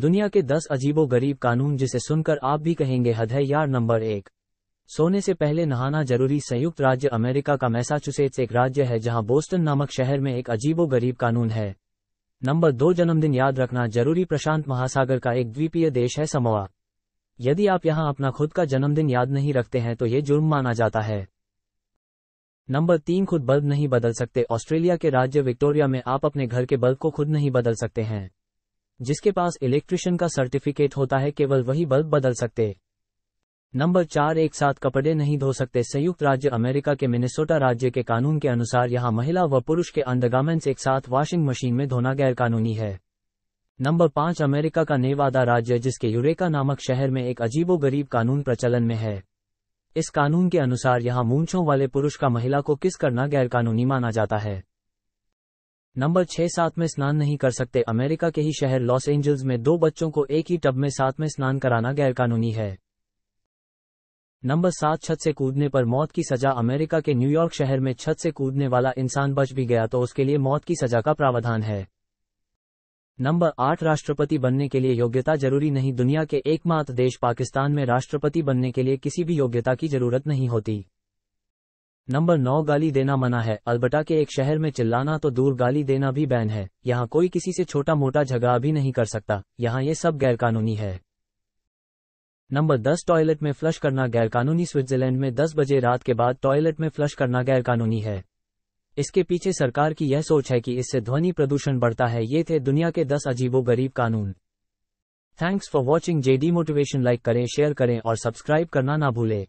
दुनिया के दस अजीबो गरीब कानून जिसे सुनकर आप भी कहेंगे हद है यार नंबर एक सोने से पहले नहाना जरूरी संयुक्त राज्य अमेरिका का मैसाचुसेट्स एक राज्य है जहां बोस्टन नामक शहर में एक अजीबो गरीब कानून है नंबर दो जन्मदिन याद रखना जरूरी प्रशांत महासागर का एक द्वीपीय देश है समोआ यदि आप यहां अपना खुद का जन्मदिन याद नहीं रखते हैं तो ये जुर्म माना जाता है नंबर तीन खुद बल्ब नहीं बदल सकते ऑस्ट्रेलिया के राज्य विक्टोरिया में आप अपने घर के बल्ब को खुद नहीं बदल सकते हैं जिसके पास इलेक्ट्रिशियन का सर्टिफिकेट होता है केवल वही बल्ब बदल सकते नंबर चार एक साथ कपड़े नहीं धो सकते संयुक्त राज्य अमेरिका के मिनेसोटा राज्य के कानून के अनुसार यहाँ महिला व पुरुष के अंडरगार्मेंट्स एक साथ वॉशिंग मशीन में धोना गैर कानूनी है नंबर पांच अमेरिका का नेवादा राज्य जिसके यूरेका नामक शहर में एक अजीबो गरीब कानून प्रचलन में है इस कानून के अनुसार यहाँ मूंछों वाले पुरुष का महिला को किस करना गैरकानूनी माना जाता है नंबर छह साथ में स्नान नहीं कर सकते अमेरिका के ही शहर लॉस एंजल्स में दो बच्चों को एक ही टब में साथ में स्नान कराना गैरकानूनी है नंबर सात छत से कूदने पर मौत की सजा अमेरिका के न्यूयॉर्क शहर में छत से कूदने वाला इंसान बच भी गया तो उसके लिए मौत की सजा का प्रावधान है नंबर आठ राष्ट्रपति बनने के लिए योग्यता जरूरी नहीं दुनिया के एकमात्र देश पाकिस्तान में राष्ट्रपति बनने के लिए किसी भी योग्यता की जरूरत नहीं होती नंबर नौ गाली देना मना है अलबटा के एक शहर में चिल्लाना तो दूर गाली देना भी बैन है यहाँ कोई किसी से छोटा मोटा झगड़ा भी नहीं कर सकता यहाँ ये सब गैरकानूनी है नंबर दस टॉयलेट में फ्लश करना गैरकानूनी स्विट्जरलैंड में दस बजे रात के बाद टॉयलेट में फ्लश करना गैरकानूनी है इसके पीछे सरकार की यह सोच है कि इससे ध्वनि प्रदूषण बढ़ता है ये थे दुनिया के दस अजीबो गरीब कानून thanks for watching JD motivation like करें शेयर करें और सब्सक्राइब करना ना भूलें